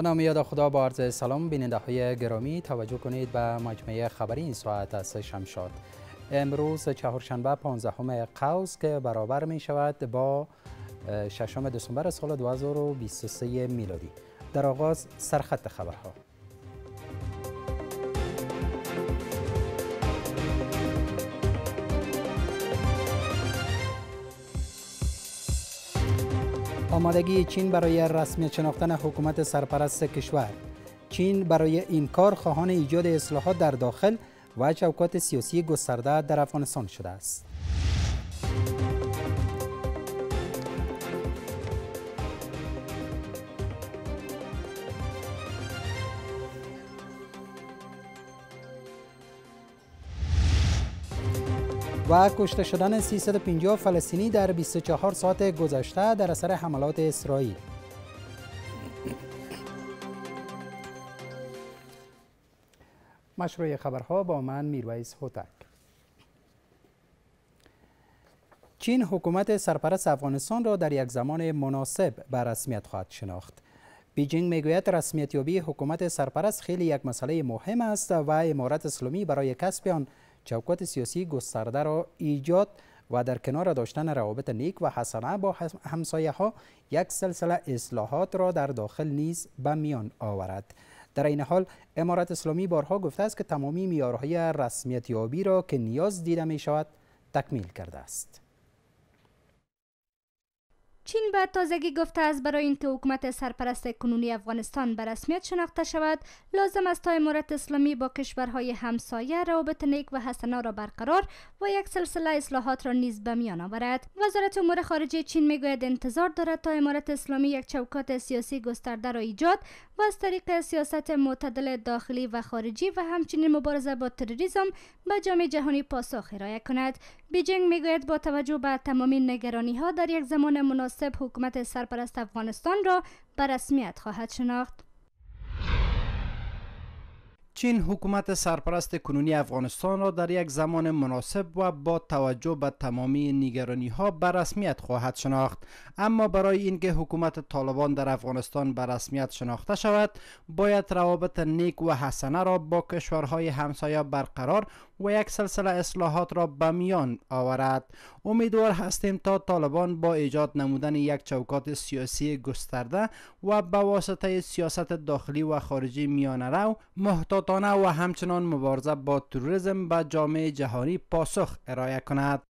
به نام یاد خدا با عرض سلام بیننده های گرامی توجه کنید به مجموعه خبری این ساعت از شمشاد امروز چهارشنبه 15 همه قوس که برابر می شود با ششم دسامبر سال 2023 میلادی در آغاز سرخط خبرها آمادگی چین برای رسمی شناختن حکومت سرپرست کشور چین برای این کار خواهان ایجاد اصلاحات در داخل و چوکات سیاسی گسترده در افغانستان شده است و کشته شدن 350 فلسطینی در 24 ساعت گذشته در اثر حملات اسرائیل مشروع خبرها با من میرویس هوتک چین حکومت سرپرست افغانستان را در یک زمان مناسب به رسمیت خواهد شناخت بیجینگ میگوید رسمیت یابی حکومت سرپرست خیلی یک مسئله مهم است و امارت اسلامی برای کسب آن چوکات سیاسی گسترده را ایجاد و در کنار داشتن روابط نیک و حسنه با همسایه ها یک سلسله اصلاحات را در داخل نیز به میان آورد در این حال امارت اسلامی بارها گفته است که تمامی میارهای رسمیتیابی را که نیاز دیده می شود تکمیل کرده است چین به تازگی گفته است برای اینکه حکومت سرپرست کنونی افغانستان به رسمیت شناخته شود لازم است تا امارت اسلامی با کشورهای همسایه روابط نیک و حسنا را برقرار و یک سلسله اصلاحات را نیز به میان آورد وزارت امور خارجه چین میگوید انتظار دارد تا امارت اسلامی یک چوکات سیاسی گسترده را ایجاد و از طریق سیاست معتدل داخلی و خارجی و همچنین مبارزه با تروریسم به جامعه جهانی پاسخ ارائه کند بیجینگ میگوید با توجه به تمامی نگرانی در یک زمان مناسب مناسب حکومت سرپرست افغانستان را به رسمیت خواهد شناخت. چین حکومت سرپرست کنونی افغانستان را در یک زمان مناسب و با توجه به تمامی نگرانی ها به رسمیت خواهد شناخت اما برای اینکه حکومت طالبان در افغانستان به رسمیت شناخته شود باید روابط نیک و حسنه را با کشورهای همسایه برقرار و یک سلسله اصلاحات را به میان آورد امیدوار هستیم تا طالبان با ایجاد نمودن یک چوکات سیاسی گسترده و به واسطه سیاست داخلی و خارجی میانه رو محتاط آزادانه و همچنان مبارزه با تروریسم به جامعه جهانی پاسخ ارائه کند.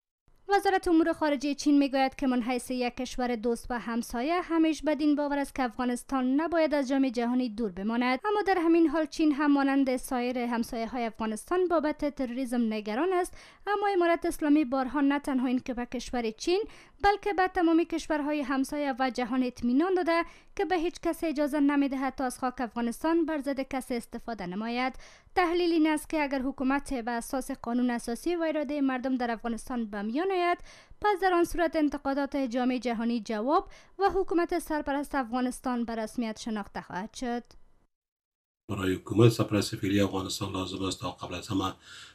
وزارت امور خارجه چین میگوید که من حیث یک کشور دوست و همسایه همیش بدین باور است که افغانستان نباید از جامعه جهانی دور بماند اما در همین حال چین هم مانند سایر همسایه های افغانستان بابت تروریسم نگران است اما امارت اسلامی بارها نه تنها این که به کشور چین بلکه به تمامی کشورهای همسایه و جهان اطمینان داده که به هیچ کسی اجازه نمیدهد تا از خاک افغانستان بر ضد کسی استفاده نماید تحلیل این است که اگر حکومت به اساس قانون اساسی و اراده مردم در افغانستان به میان آید پس در آن صورت انتقادات جامعه جهانی جواب و حکومت سرپرست افغانستان به رسمیت شناخته خواهد شد برای حکومت سفر سفیلی افغانستان لازم است تا قبل از همه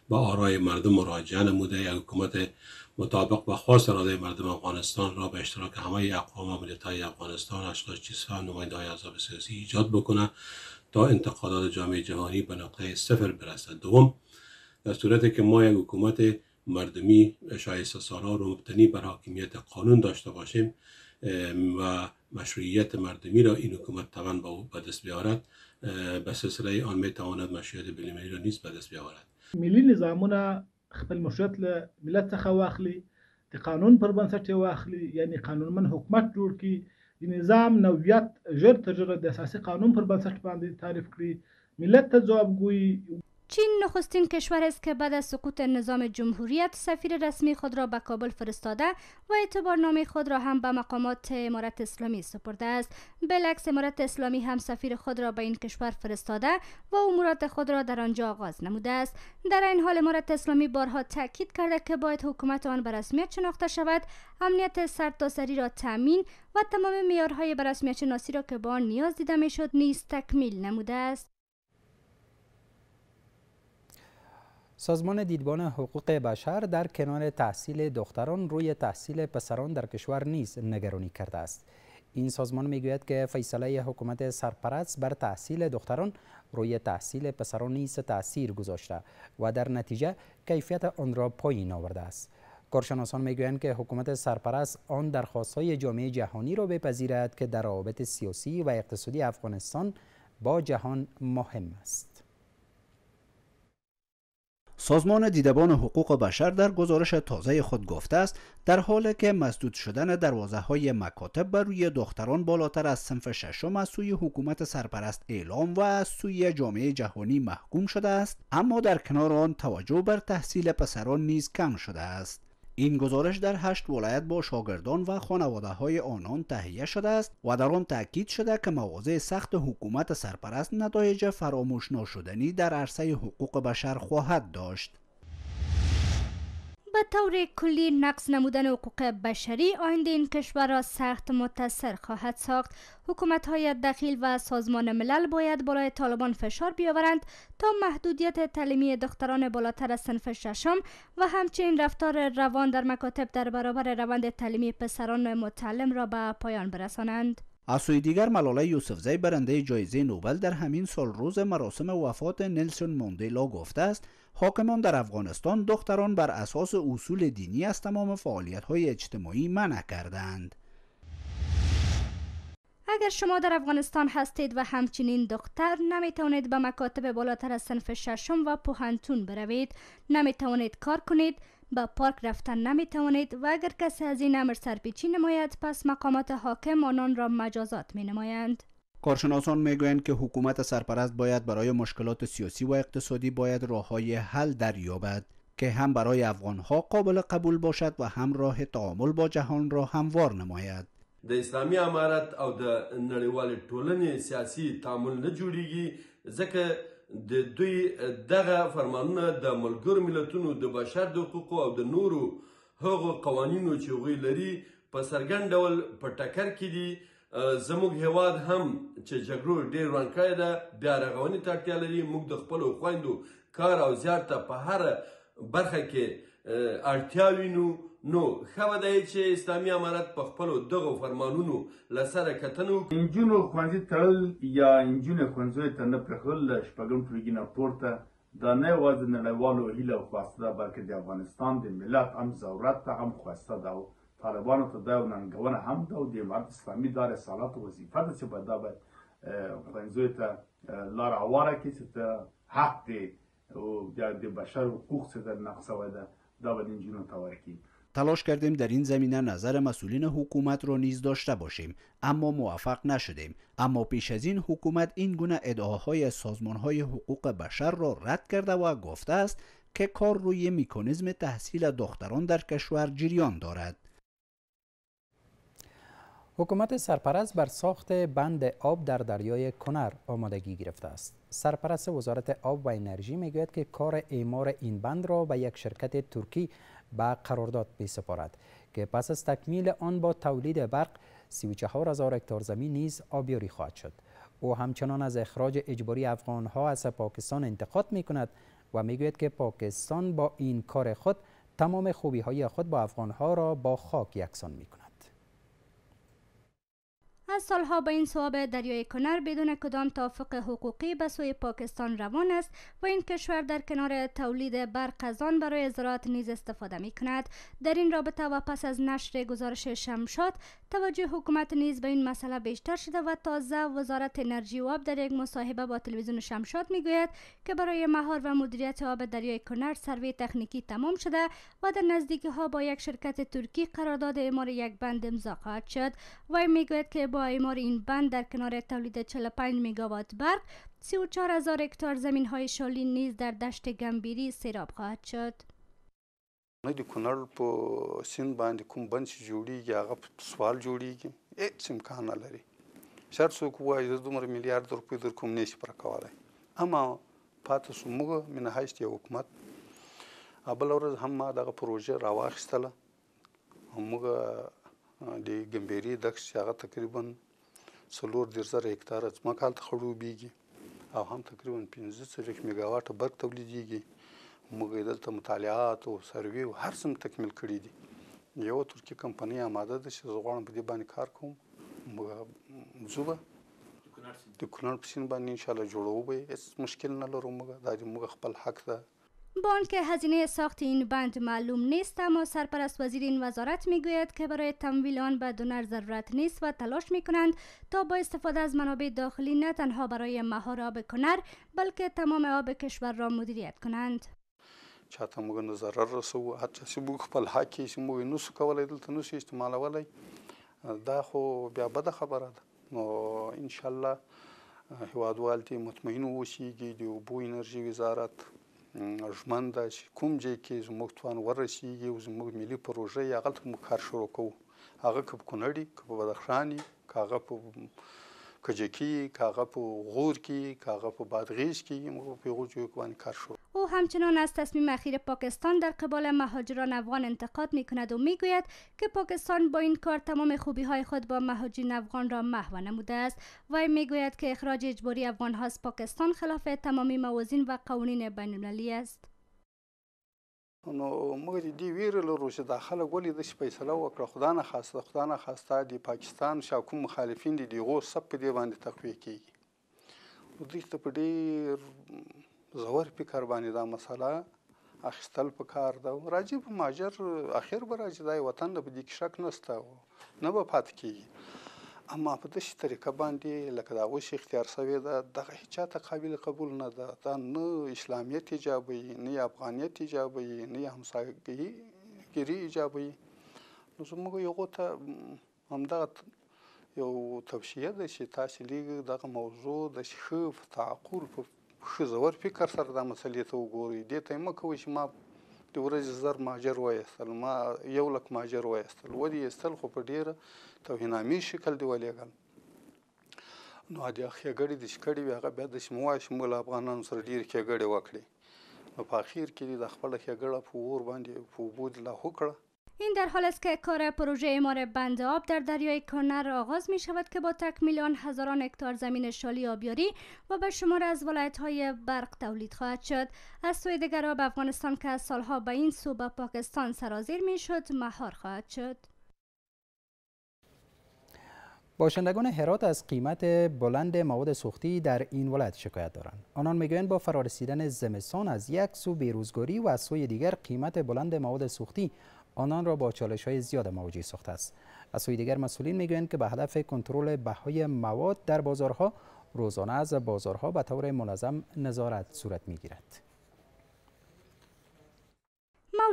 به آرای مردم مراجعه نموده یک حکومت مطابق با خواست اراده مردم افغانستان را به اشتراک همه اقوام و های افغانستان اشخاص چیزها نماینده های عذاب سیاسی ایجاد بکنه تا انتقادات جامعه جهانی به نقطه صفر برسد دوم در صورتی که ما یک حکومت مردمی شایسته سالار رو مبتنی بر حاکمیت قانون داشته باشیم و مشروعیت مردمی را این حکومت توان به دست بیارد به سلسله آن می تواند مشروعیت بین المللی را نیز به دست بیاورد ملی نظامونه خپل مشروعیت له ملت څخه واخلي د قانون پر بنسټ یې واخلي یعنی قانونمن حکومت جوړ کړي د نظام نویت ژر تر ژره د اساسي قانون پر بنسټ باندې تعریف کړي ملت ته ځوابګویي چین نخستین کشور است که بعد از سقوط نظام جمهوریت سفیر رسمی خود را به کابل فرستاده و اعتبارنامه خود را هم به مقامات امارت اسلامی سپرده است بلکس امارت اسلامی هم سفیر خود را به این کشور فرستاده و امورات خود را در آنجا آغاز نموده است در این حال امارت اسلامی بارها تاکید کرده که باید حکومت آن به رسمیت شناخته شود امنیت سرتاسری را تامین و تمام معیارهای به رسمیت شناسی را که به آن نیاز دیده میشد نیز تکمیل نموده است سازمان دیدبان حقوق بشر در کنار تحصیل دختران روی تحصیل پسران در کشور نیز نگرانی کرده است این سازمان میگوید که فیصله حکومت سرپرست بر تحصیل دختران روی تحصیل پسران نیز تاثیر گذاشته و در نتیجه کیفیت آن را پایین آورده است کارشناسان میگویند که حکومت سرپرست آن درخواستهای جامعه جهانی را بپذیرد که در روابط سیاسی و اقتصادی افغانستان با جهان مهم است سازمان دیدبان حقوق بشر در گزارش تازه خود گفته است در حالی که مسدود شدن دروازه های مکاتب بر روی دختران بالاتر از صنف ششم از سوی حکومت سرپرست اعلام و از سوی جامعه جهانی محکوم شده است اما در کنار آن توجه بر تحصیل پسران نیز کم شده است این گزارش در هشت ولایت با شاگردان و خانواده های آنان تهیه شده است و در آن تاکید شده که مواضع سخت حکومت سرپرست نتایج فراموش ناشدنی در عرصه حقوق بشر خواهد داشت به طور کلی نقص نمودن حقوق بشری آینده این کشور را سخت متاثر خواهد ساخت حکومت های دخیل و سازمان ملل باید برای طالبان فشار بیاورند تا محدودیت تعلیمی دختران بالاتر از سنف ششم و همچنین رفتار روان در مکاتب در برابر روند تعلیمی پسران متعلم را به پایان برسانند از سوی دیگر ملاله یوسفزی برنده جایزه نوبل در همین سال روز مراسم وفات نلسون موندیلا گفته است حاکمان در افغانستان دختران بر اساس اصول دینی از تمام فعالیت های اجتماعی منع کردند. اگر شما در افغانستان هستید و همچنین دختر نمی توانید به مکاتب بالاتر از سنف ششم و پوهنتون بروید نمی توانید کار کنید به پارک رفتن نمی توانید و اگر کسی از این امر سرپیچی نماید پس مقامات حاکم آنان را مجازات می نمایند. کارشناسان میگویند که حکومت سرپرست باید برای مشکلات سیاسی و اقتصادی باید راه های حل دریابد که هم برای افغانها قابل قبول باشد و هم راه تعامل با جهان را هموار نماید د اسلامی امارت او د نړیوال ټولنې سیاسی تعامل نه جوړیږي ځکه د دوی دغه فرمانونه د ملګرو ملتونو د بشر د حقوقو او د نورو هغو قوانینو چې هغوی لري په څرګند ډول په ټکر کې دي زموږ هیواد هم چې جګړو ډېر ړنګ ده بیا رغونې ته اړتیا لري موږ د خپلو خویندو کار او زیار ته په هره برخه کې اړتیاوې نو نو ښه به دی چې اسلامي امارت په خپلو دغو فرمانونو له سره کتنه وکړي نجونو ښوونځي تړل یا نجونې ښوونځیو ته نه پرېښودل له شپږم ټولګي نه پورته دا نه یوازې نړیوالو هیله او خواسته ده بلکې د افغانستان د ملت هم ضرورت ته هم خواسته ده او طالبانو ته دا یو ننګونه هم ده او د امارت اسلامي دا رسالت وظیفه ده چې به دا باید ښوونځیو ته لاره هواره کړي چې حق دی او د بشر حقوق څه در نقص ده تلاش کردیم در این زمینه نظر مسئولین حکومت را نیز داشته باشیم اما موفق نشدیم اما پیش از این حکومت این گونه ادعاهای سازمان های حقوق بشر را رد کرده و گفته است که کار روی میکانیزم تحصیل دختران در کشور جریان دارد حکومت سرپرست بر ساخت بند آب در دریای کنر آمادگی گرفته است سرپرست وزارت آب و انرژی میگوید که کار اعمار این بند را به یک شرکت ترکی به قرارداد سپارد که پس از تکمیل آن با تولید برق 34 هزار هکتار زمین نیز آبیاری خواهد شد او همچنان از اخراج اجباری افغان ها از پاکستان انتقاد می کند و میگوید که پاکستان با این کار خود تمام خوبی های خود با افغان ها را با خاک یکسان می کند از سالها به این سواب دریای کنر بدون کدام توافق حقوقی به سوی پاکستان روان است و این کشور در کنار تولید برق از برای زراعت نیز استفاده می کند در این رابطه و پس از نشر گزارش شمشاد توجه حکومت نیز به این مسئله بیشتر شده و تازه وزارت انرژی و آب در یک مصاحبه با تلویزیون شمشاد می گوید که برای مهار و مدیریت آب دریای کنر سروی تکنیکی تمام شده و در نزدیکی ها با یک شرکت ترکی قرارداد امار یک بند امضا خواهد شد و می که با اعمار این بند در کنار تولید 45 مگاوات برق 34 هزار هکتار زمین های شالین نیز در دشت گمبیری سیراب خواهد شد د کونړ په سیند باندې کوم بند چې جوړیږي هغه په سوال جوړیږي هیڅ امکان نه لري شر څوک وایي زه دومره میلیارد روپۍ در کوم نشي پوره کولی اما پاتې سو موږ منهایست یو حکومت بله ورځ هم ما دغه پروژه راواخیستله موږ د ګمبيري دښت چې هغه تقریبا څلور ډیر زره هکتار ځمکه هلته خړوبېږي او هم تقریبا پنځه څلوېښت میګاواټه برق تولیدېږي موږ دلته مطالعات او سروې او هر څه تکمیل کړي دي یو ترکی کمپنۍ آماده ده چې زه غواړم په دې باندې کار کوم زه به د کونړ په سیند باندې انشاءالله جوړوو به هېڅ مشکل نه لرو موږ دا زموږ خپل حق ده آنکه هزینه ساخت این بند معلوم نیست اما سرپرست وزیر این وزارت گوید که برای تمویل آن به دونر ضرورت نیست و تلاش می کنند تا با استفاده از منابع داخلی نه تنها برای مهار آب کنر بلکه تمام آب کشور را مدیریت کنند چاته موږ نه ضرر رسوو هر موږ خپل حق یې چې موږ نسو کولی دلته نسو استعمالولی دا خو بیا بده خبره ده نو انشاالله هیوادوال دې مطمئن واوسیږي د اوبو انرژي وزارت ژمن ده چې کوم ځای کې زموږ توان ورسیږي او زموږ ملي پروژې هغلته موږ کار شروع کوو هغه که په کونړ که په بدخشان که هغه په کجکی کاغه په غور کې کاغه په بادغیش کې موږ په کار شو او همچنان از تصمیم اخیر پاکستان در قبال مهاجران افغان انتقاد می کند و میگوید که پاکستان با این کار تمام خوبی های خود با مهاجران افغان را محو نموده است و میگوید که اخراج اجباری افغان ها از پاکستان خلاف تمامی موازین و قوانین بین است نو موږ دې ویره لرو چې دا خلک ولې د فیصله وکړه خدای نه خاصه خدای نه خاصه د پاکستان شاکوم مخالفین دي دغه سب په دې باندې تقویه کیږي نو دې ته په ډېر زور فکر باندې دا مسله اخستل په کار ده راجیب ماجر اخر به راځي دا وطن د دې کې شک نسته نه به پات کیږي اما په دشي طریقه باندې لکه دا غوښ اختیار شوی دا دغه هیڅ ته قابل قبول نه ده دا نه اسلامیت ایجابي نه افغانیت ایجابي نه همسایګي ګری ایجابي نو زموږ یو ته همدغه یو توصیه ده چې تاسو لیږ دغه موضوع د شخف تعقل په ښه زور فکر سره د مسلې ته وګورئ دې ته مکوئ چې ما د ورځې زر ماجر وایستل ما یو لک ماجر وایستل ودی ایستل خو په ډیره توهینامي شکل دی ولېګل نو د خېګړې د شکړې بیا بیا د شموه شمول افغانانو سره ډیر خېګړې وکړې نو په اخیر کې د خپل خېګړه په اور باندې په بود لا هوکړه این در حال است که کار پروژه امار بند آب در دریای کنر آغاز می شود که با تکمیل آن هزاران هکتار زمین شالی آبیاری و به شمار از ولایت های برق تولید خواهد شد از سوی دیگر آب افغانستان که از سالها به این سو به پاکستان سرازیر می شد مهار خواهد شد باشندگان هرات از قیمت بلند مواد سوختی در این ولایت شکایت دارند. آنان میگویند با فرارسیدن زمستان از یک سو بیروزگاری و از سوی دیگر قیمت بلند مواد سوختی آنان را با چالش های زیاد مواجه ساخته است از سوی دیگر مسئولین میگویند که به هدف کنترل بهای مواد در بازارها روزانه از بازارها به طور منظم نظارت صورت میگیرد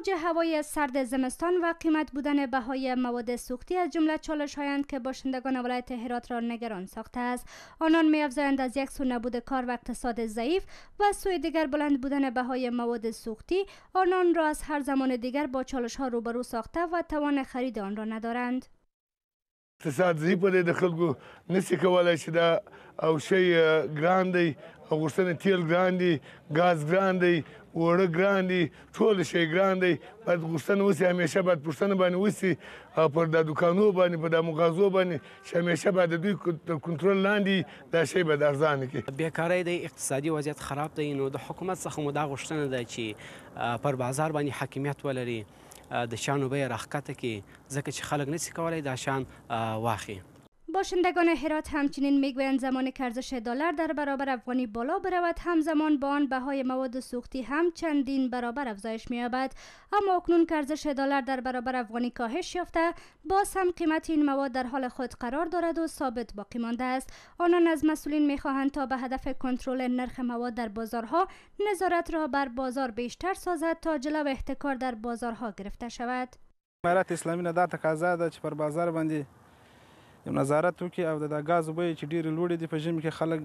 اوج هوای سرد زمستان و قیمت بودن بهای مواد سوختی از جمله چالش هایند که باشندگان ولایت هرات را نگران ساخته است آنان می از یک سو نبود کار و اقتصاد ضعیف و سوی دیگر بلند بودن بهای مواد سوختی آنان را از هر زمان دیگر با چالش ها روبرو ساخته و توان خرید آن را ندارند اقتصاد ضعیف دی د خلکو نسی که دا او شی گراندی، او تیل گراندی گاز گراندی. اوړه ګران دي ټول شی ګران دی باید غوښتنه وسي همیشه باید پوښتنه باندې وسي پر دا دوکانو باندې په دا مغازو باندې چې همیشه باید دوی کنټرول لاندې دا شی به ارزانه کې بیکاری د اقتصادي وضعیت خراب دی نو د حکومت څخه مو دا غوښتنه ده چې پر بازار باندې حاکمیت ولري د شانو به راخکته کې ځکه چې خلک نشي کولای دا شان واخی باشندگان هرات همچنین میگویند زمان کرزش دلار در برابر افغانی بالا برود همزمان با آن بهای مواد سوختی هم چندین برابر افزایش مییابد اما اکنون کرزش دلار در برابر افغانی کاهش یافته باز هم قیمت این مواد در حال خود قرار دارد و ثابت باقی مانده است آنان از مسئولین میخواهند تا به هدف کنترل نرخ مواد در بازارها نظارت را بر بازار بیشتر سازد تا جلو احتکار در بازارها گرفته شود امارات اسلامی نه دا تقاضا ده چې پر بازار باندې یو نظارت وکړي او د غاز وبې چې ډېر لوړ دي په ژمي کې خلک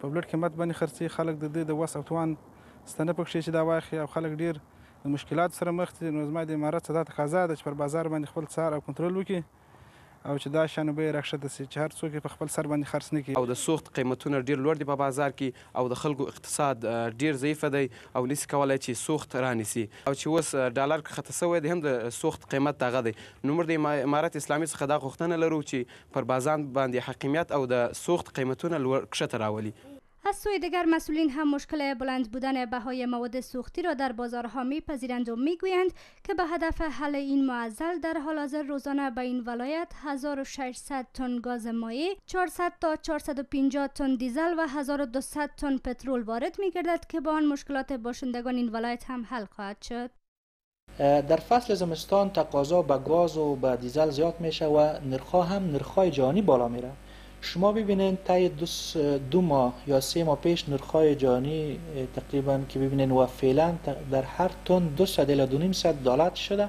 په بلډ قیمت باندې خرڅي خلک د دې د وس او توان ستنه پکښې چې دا واخی او خلک ډېر مشکلات سره مخ دي نو زما د امارات صدا تقاضا ده چې پر بازار باندې خپل څار او کنټرول وکړي او چې دا شان به راښته سي چې هر څوک په خپل سر باندې خرڅ نه کوي او د سوخت قیمتونه ډیر لوړ دي په بازار کې او د خلکو اقتصاد ډیر ضعیف دی او نسی کولای چې سوخت رانیسي او چې اوس ډالر کښته سوی دی هم د سوخت قیمت دغه دی نو موږ د امارت اسلامي څخه دا غوښتنه لرو چې پر بازار باندې حاکمیت او د سوخت قیمتونه لوړ کښته راولي از سوی دیگر مسئولین هم مشکل بلند بودن بهای مواد سوختی را در بازارها میپذیرند و میگویند که به هدف حل این معضل در حال حاضر روزانه به این ولایت 1600 تن گاز مایع، 400 تا 450 تن دیزل و 1200 تن پترول وارد میگردد که با آن مشکلات باشندگان این ولایت هم حل خواهد شد. در فصل زمستان تقاضا به گاز و به دیزل زیاد میشه و ها هم های جهانی بالا میره شما ببینین تای دو, دو ماه یا سه ماه پیش نرخای جانی تقریبا که ببینین و فعلا در هر تون دو صد الی دو نیم صد دلار شده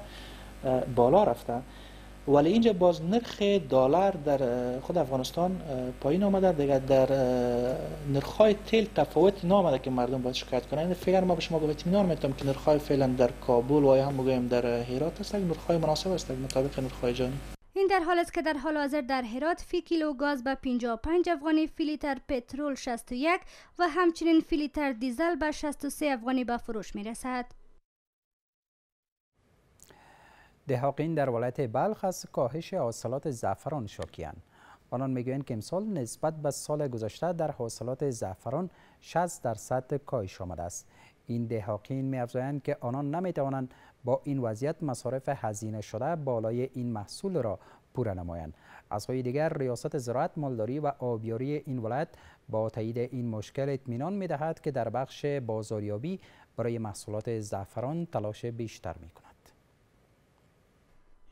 بالا رفته ولی اینجا باز نرخ دلار در خود افغانستان پایین آمده دیگه در نرخای تیل تفاوت نامده که مردم باید شکایت کنند یعنی فعلا ما به شما به اطمینان میتونم که نرخای فعلا در کابل و هم بگویم در هرات است نرخای مناسب است مطابق نرخای جانی این در حال است که در حال حاضر در هرات فی کیلو گاز به 55 افغانی فی لیتر پترول 61 و همچنین فی دیزل به 63 افغانی به فروش می رسد. دهاقین در ولایت بلخ از کاهش حاصلات زعفران شاکیان. آنان میگویند که امسال نسبت به سال گذشته در حاصلات زعفران 60 درصد کاهش آمده است. این دهاقین میافزایند که آنان توانند با این وضعیت مصارف هزینه شده بالای این محصول را پوره نمایند از سوی دیگر ریاست زراعت مالداری و آبیاری این ولایت با تایید این مشکل اطمینان می‌دهد که در بخش بازاریابی برای محصولات زعفران تلاش بیشتر می‌کند.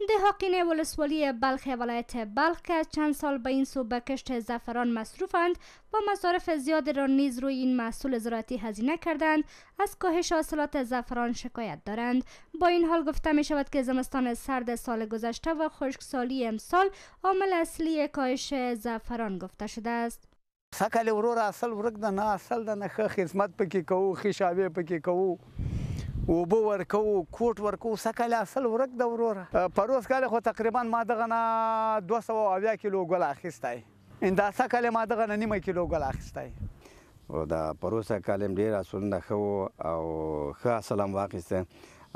دهاقین ولسوالی بلخ ولایت بلخ که چند سال به این سو به کشت زعفران مصروفند و مصارف زیاد را نیز روی این محصول زراعتی هزینه کردند از کاهش حاصلات زعفران شکایت دارند با این حال گفته می شود که زمستان سرد سال گذشته و خشکسالی امسال عامل اصلی کاهش زعفران گفته شده است سکل ورور اصل ورک نه اصل نه خدمت پکی کوو ښه پکی کوو وبو ورکو کوټ ورکو سکل اصل ورک د وروره پروس کال خو تقریبا ما دغه نه 200 اویا کیلو ګل اخیستای اندا سکل ما دغه نه نیمه کیلو ګل اخیستای او دا پروسه کالم ډیر اسونه خو او ښه سلام واخیسته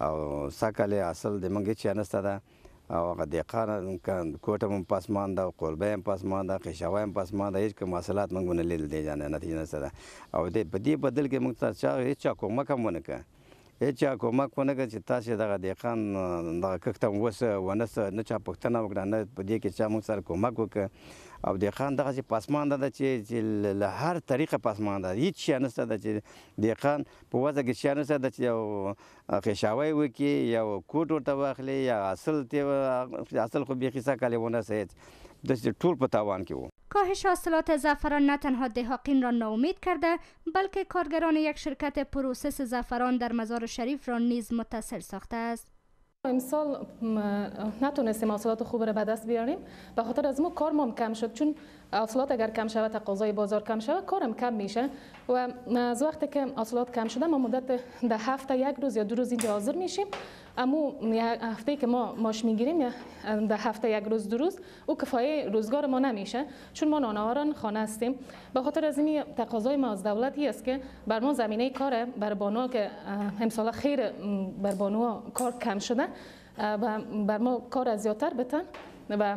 او سکل اصل د منګي چانسته ده او هغه د قانون کوټه مون پاسمان دا قربه پاسمان دا قشاوه پاسمان دا هیڅ کوم حاصلات مونږ نه لیدل دي جان نتیجه نه سره او دې په دې بدل کې مونږ ته چا هیڅ کومک هم ونه کړ هیڅ کومک ونه کړ چې تاسو دغه د خان دغه کښته وسه ونسه نه چا پښتنه وکړه نه په دې کې چې موږ سره کومک وکړ او د خان دغه چې پاسمان ده چې له هر طریقه پاسمان ده هیڅ شي نه ده چې د خان په وځه کې شي نه ده چې یو خښاوي وکي یا کوټ ورته واخلي یا اصل ته اصل خو به قصه کالي ونه سه د ټول په تاوان کې وو کاهش حاصلات زعفران نه تنها دهاقین را ناامید کرده بلکه کارگران یک شرکت پروسس زعفران در مزار شریف را نیز متصل ساخته است امسال نتونستیم حاصلات خوب را به دست بیاریم به خاطر از ما کار ما کم شد چون حاصلات اگر کم شود تقاضای بازار کم شود کارم کم میشه و از وقتی که حاصلات کم شده ما مدت ده هفته یک روز یا دو روز اینجا حاضر میشیم اما هفته که ما ماش میگیریم در هفته یک روز دو روز او کفایه روزگار ما نمیشه چون ما نانواران خانه هستیم به خاطر از این تقاضای ما از دولتی است که بر ما زمینه کار بر بانو که امسال خیر بر بانو کار کم شده و بر ما کار از زیادتر بتن و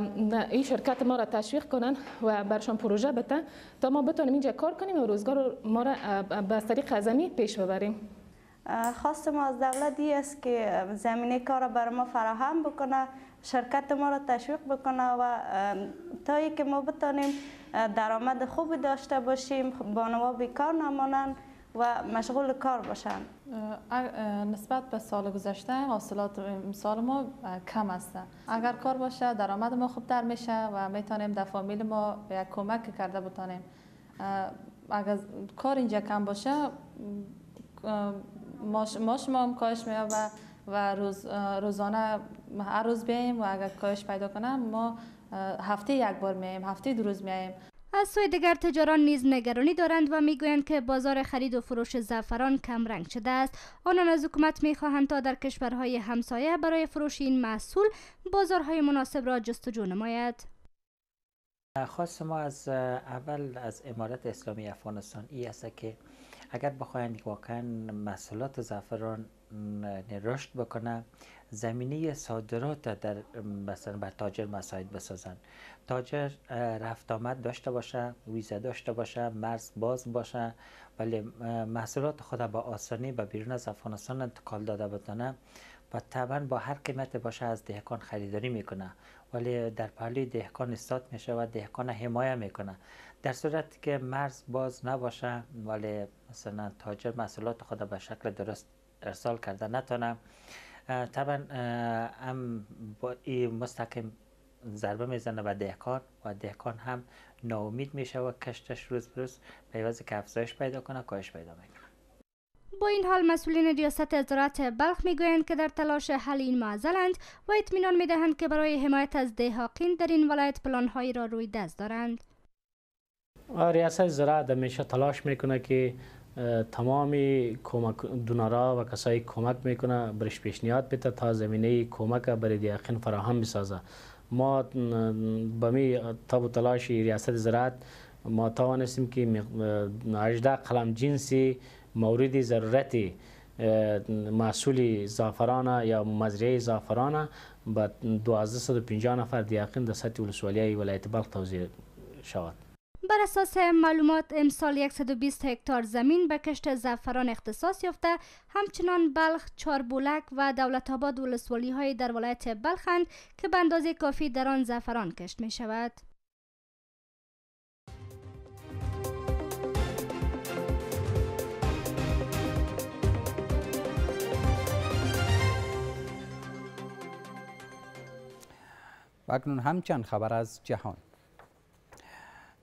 این شرکت ما را تشویق کنن و برشان پروژه بتن تا ما بتونیم اینجا کار کنیم و روزگار ما را به طریق پیش ببریم خواست ما از دولت ای است که زمینه کار بر ما فراهم بکنه شرکت ما را تشویق بکنه و تا که ما بتانیم درآمد خوبی داشته باشیم خب، بانوا بیکار نمانند و مشغول کار باشن نسبت به سال گذشته حاصلات امسال ما کم است اگر کار باشه درآمد ما خوبتر میشه و میتونیم در فامیل ما یک کمک کرده بتانیم اگر کار اینجا کم باشه ما شما هم کاهش میابه و روز روزانه هر روز بیایم و اگر کاش پیدا کنم ما هفته یک بار میایم هفته دو روز میایم از سوی دیگر تجاران نیز نگرانی دارند و میگویند که بازار خرید و فروش زعفران کم رنگ شده است آنان از حکومت میخواهند تا در کشورهای همسایه برای فروش این محصول بازارهای مناسب را جستجو نماید خواست ما از اول از امارت اسلامی افغانستان ای است که اگر بخواین واقعا محصولات زعفران رشد بکنه زمینه صادرات در مثلا بر تاجر مساعد بسازن تاجر رفت آمد داشته باشه ویزه داشته باشه مرز باز باشه ولی محصولات خود با آسانی به بیرون از افغانستان انتقال داده بتانه و طبعا با هر قیمت باشه از دهکان خریداری میکنه ولی در پهلوی دهکان استاد میشه و دهکان حمایه میکنه در صورتی که مرز باز نباشه ولی مثلا تاجر مسئولات خود به شکل درست ارسال کرده نتونم طبعا هم با این مستقیم ضربه میزنه به دهکان و دهکان هم ناامید میشه و کشتش روز بروز پیوز که افزایش پیدا کنه کاهش پیدا میکنه با این حال مسئولین ریاست زراعت بلخ میگویند که در تلاش حل این معضلند و اطمینان میدهند که برای حمایت از دهاقین در این ولایت پلانهایی را روی دست دارند ریاست زراعت همیشه تلاش میکنه که تمام کمک دونارا و کسایی کمک میکنه برش پیشنهاد بده تا زمینه کمک برای دیاخین فراهم بسازه ما به می تب و تلاش ریاست زراعت ما توانستیم که 18 قلم جنسی مورد ضرورتی محصول زعفران یا مزرعه زعفران به 1250 نفر دیاقین در سطح ولسوالی ولایت بلخ توزیع شود بر اساس معلومات امسال 120 هکتار زمین به کشت زعفران اختصاص یافته همچنان بلخ، چاربولک و دولت آباد ولسوالی های در ولایت بلخند که به اندازه کافی در آن زعفران کشت می شود. و اکنون همچند خبر از جهان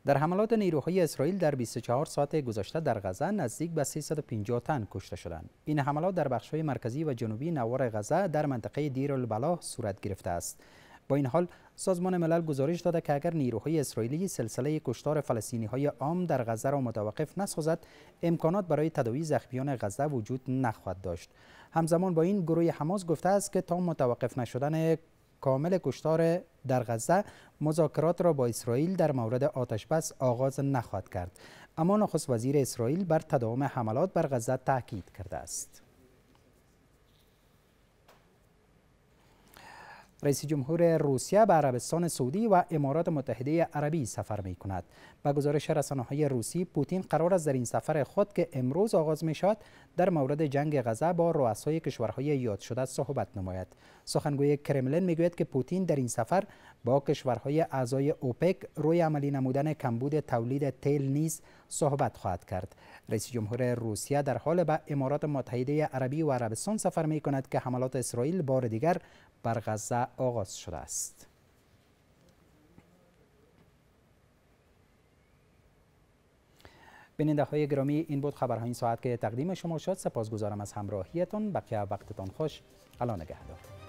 در حملات نیروهای اسرائیل در 24 ساعت گذشته در غزه نزدیک به 350 تن کشته شدند. این حملات در بخش‌های مرکزی و جنوبی نوار غزه در منطقه دیر صورت گرفته است. با این حال سازمان ملل گزارش داده که اگر نیروهای اسرائیلی سلسله کشتار فلسطینی های عام در غزه را متوقف نسازد امکانات برای تداوی زخمیان غزه وجود نخواهد داشت همزمان با این گروه حماس گفته است که تا متوقف نشدن کامل کشتار در غزه مذاکرات را با اسرائیل در مورد آتش بس آغاز نخواهد کرد اما نخست وزیر اسرائیل بر تداوم حملات بر غزه تاکید کرده است رئیس جمهور روسیه به عربستان سعودی و امارات متحده عربی سفر می کند. به گزارش رسانه های روسی پوتین قرار است در این سفر خود که امروز آغاز می شود در مورد جنگ غزه با رؤسای کشورهای یاد شده صحبت نماید. سخنگوی کرملین می گوید که پوتین در این سفر با کشورهای اعضای اوپک روی عملی نمودن کمبود تولید تیل نیز صحبت خواهد کرد. رئیس جمهور روسیه در حال به امارات متحده عربی و عربستان سفر می کند که حملات اسرائیل بار دیگر بر غزه آغاز شده است بیننده های گرامی این بود خبرهای این ساعت که تقدیم شما شد گذارم از همراهیتون بقیه وقتتان خوش الان نگهدار